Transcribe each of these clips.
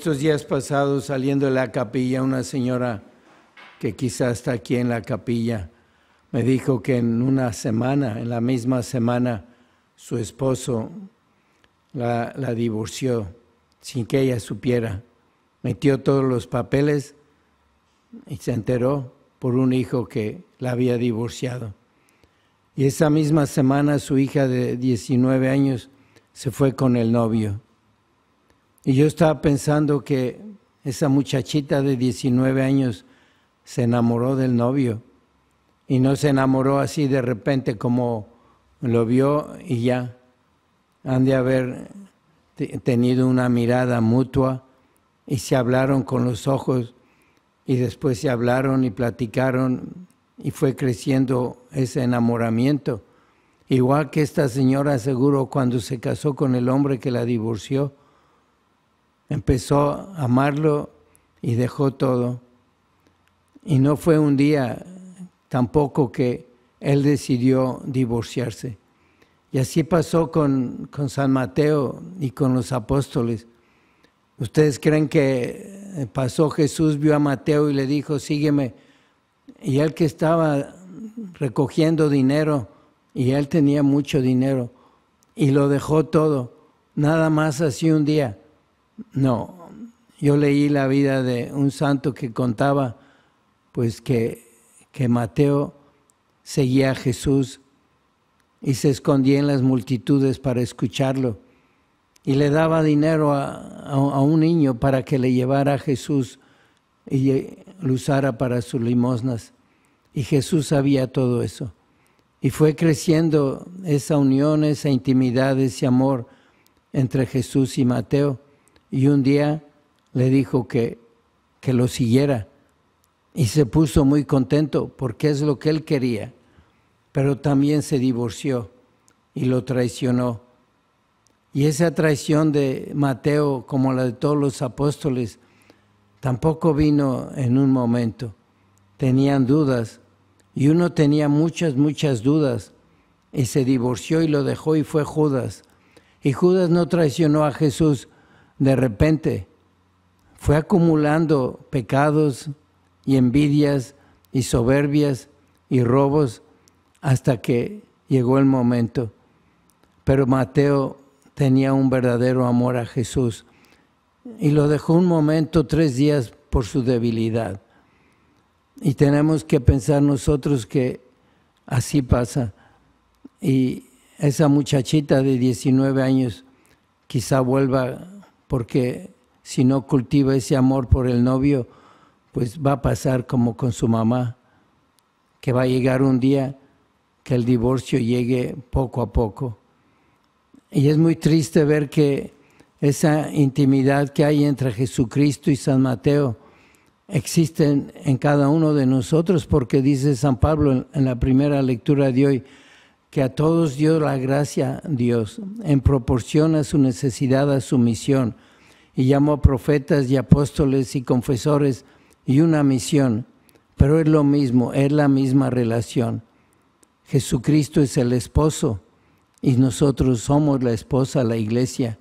estos días pasados, saliendo de la capilla, una señora que quizás está aquí en la capilla, me dijo que en una semana, en la misma semana, su esposo la, divorció sin que ella supiera. Metió todos los papeles y se enteró por un hijo que la había divorciado. Y esa misma semana su hija de 19 años se fue con el novio. Y yo estaba pensando que esa muchachita de 19 años se enamoró del novio y no se enamoró así de repente como lo vio y ya. Han de haber tenido una mirada mutua y se hablaron con los ojos y después se hablaron y platicaron y fue creciendo ese enamoramiento. Igual que esta señora seguro cuando se casó con el hombre que la divorció, empezó a amarlo y dejó todo. Y no fue un día tampoco que él decidió divorciarse. Y así pasó con, con San Mateo y con los apóstoles. ¿Ustedes creen que eh, pasó Jesús, vio a Mateo y le dijo, sígueme? Y él que estaba recogiendo dinero, y él tenía mucho dinero, y lo dejó todo, nada más así un día. No, yo leí la vida de un santo que contaba pues que, que Mateo seguía a Jesús y se escondía en las multitudes para escucharlo y le daba dinero a, a, a un niño para que le llevara a Jesús y lo usara para sus limosnas. Y Jesús sabía todo eso. Y fue creciendo esa unión, esa intimidad, ese amor entre Jesús y Mateo y un día le dijo que, que lo siguiera. Y se puso muy contento porque es lo que él quería. Pero también se divorció y lo traicionó. Y esa traición de Mateo, como la de todos los apóstoles, tampoco vino en un momento. Tenían dudas. Y uno tenía muchas, muchas dudas. Y se divorció y lo dejó y fue Judas. Y Judas no traicionó a Jesús, de repente fue acumulando pecados y envidias y soberbias y robos hasta que llegó el momento. Pero Mateo tenía un verdadero amor a Jesús y lo dejó un momento, tres días, por su debilidad. Y tenemos que pensar nosotros que así pasa. Y esa muchachita de 19 años quizá vuelva porque si no cultiva ese amor por el novio, pues va a pasar como con su mamá, que va a llegar un día que el divorcio llegue poco a poco. Y es muy triste ver que esa intimidad que hay entre Jesucristo y San Mateo existe en, cada uno de nosotros, porque dice San Pablo en la primera lectura de hoy, que a todos dio la gracia Dios en proporción a su necesidad, a su misión, y llamó a profetas y apóstoles y confesores y una misión, pero es lo mismo, es la misma relación. Jesucristo es el esposo y nosotros somos la esposa, la iglesia,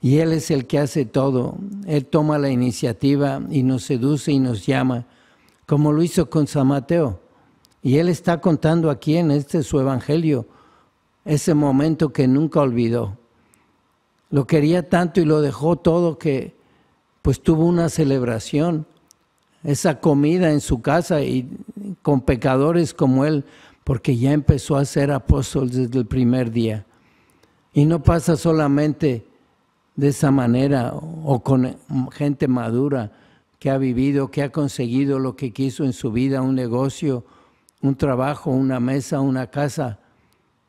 y Él es el que hace todo, Él toma la iniciativa y nos seduce y nos llama, como lo hizo con San Mateo y él está contando aquí en este su evangelio ese momento que nunca olvidó. Lo quería tanto y lo dejó todo que pues tuvo una celebración, esa comida en su casa y con pecadores como él, porque ya empezó a ser apóstol desde el primer día. Y no pasa solamente de esa manera o con gente madura que ha vivido, que ha conseguido lo que quiso en su vida, un negocio, un trabajo, una mesa, una casa.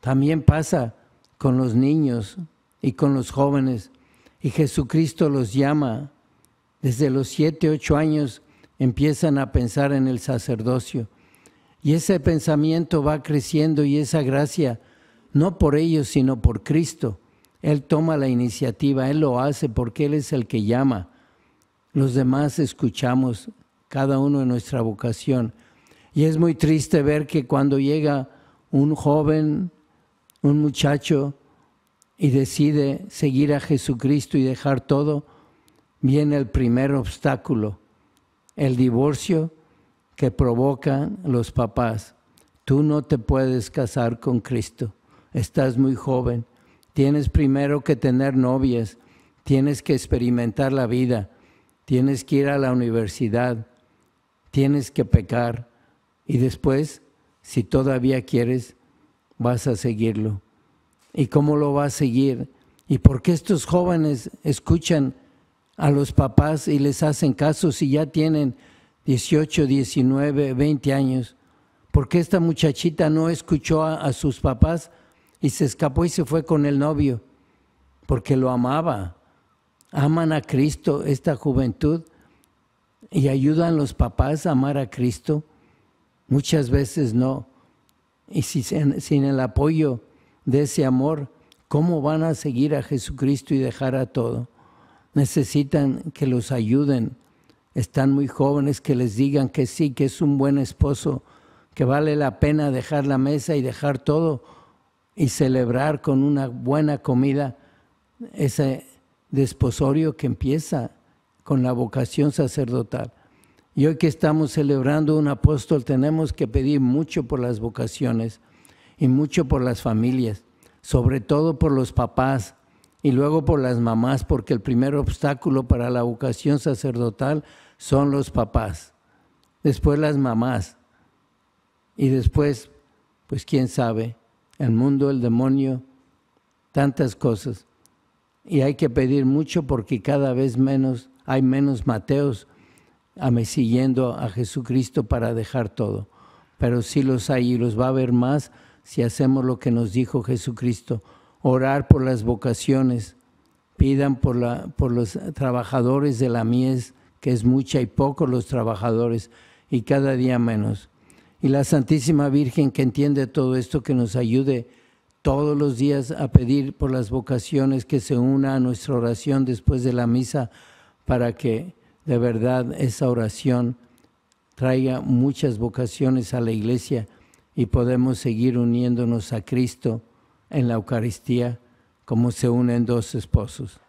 También pasa con los niños y con los jóvenes. Y Jesucristo los llama. Desde los siete, ocho años empiezan a pensar en el sacerdocio. Y ese pensamiento va creciendo y esa gracia, no por ellos, sino por Cristo. Él toma la iniciativa, Él lo hace porque Él es el que llama. Los demás escuchamos, cada uno en nuestra vocación. Y es muy triste ver que cuando llega un joven, un muchacho, y decide seguir a Jesucristo y dejar todo, viene el primer obstáculo, el divorcio que provocan los papás. Tú no te puedes casar con Cristo, estás muy joven, tienes primero que tener novias, tienes que experimentar la vida, tienes que ir a la universidad, tienes que pecar y después, si todavía quieres, vas a seguirlo. ¿Y cómo lo vas a seguir? ¿Y por qué estos jóvenes escuchan a los papás y les hacen caso si ya tienen 18, 19, 20 años? ¿Por qué esta muchachita no escuchó a, a sus papás y se escapó y se fue con el novio? Porque lo amaba. Aman a Cristo esta juventud y ayudan los papás a amar a Cristo Muchas veces no. Y si, sin el apoyo de ese amor, ¿cómo van a seguir a Jesucristo y dejar a todo? Necesitan que los ayuden. Están muy jóvenes, que les digan que sí, que es un buen esposo, que vale la pena dejar la mesa y dejar todo y celebrar con una buena comida ese desposorio que empieza con la vocación sacerdotal. Y hoy que estamos celebrando un apóstol, tenemos que pedir mucho por las vocaciones y mucho por las familias, sobre todo por los papás y luego por las mamás, porque el primer obstáculo para la vocación sacerdotal son los papás, después las mamás y después, pues quién sabe, el mundo, el demonio, tantas cosas. Y hay que pedir mucho porque cada vez menos hay menos Mateos a siguiendo a Jesucristo para dejar todo. Pero si los hay y los va a haber más si hacemos lo que nos dijo Jesucristo, orar por las vocaciones, pidan por, la, por los trabajadores de la mies, que es mucha y poco los trabajadores, y cada día menos. Y la Santísima Virgen que entiende todo esto, que nos ayude todos los días a pedir por las vocaciones, que se una a nuestra oración después de la misa para que de verdad esa oración traiga muchas vocaciones a la iglesia y podemos seguir uniéndonos a Cristo en la Eucaristía como se unen dos esposos.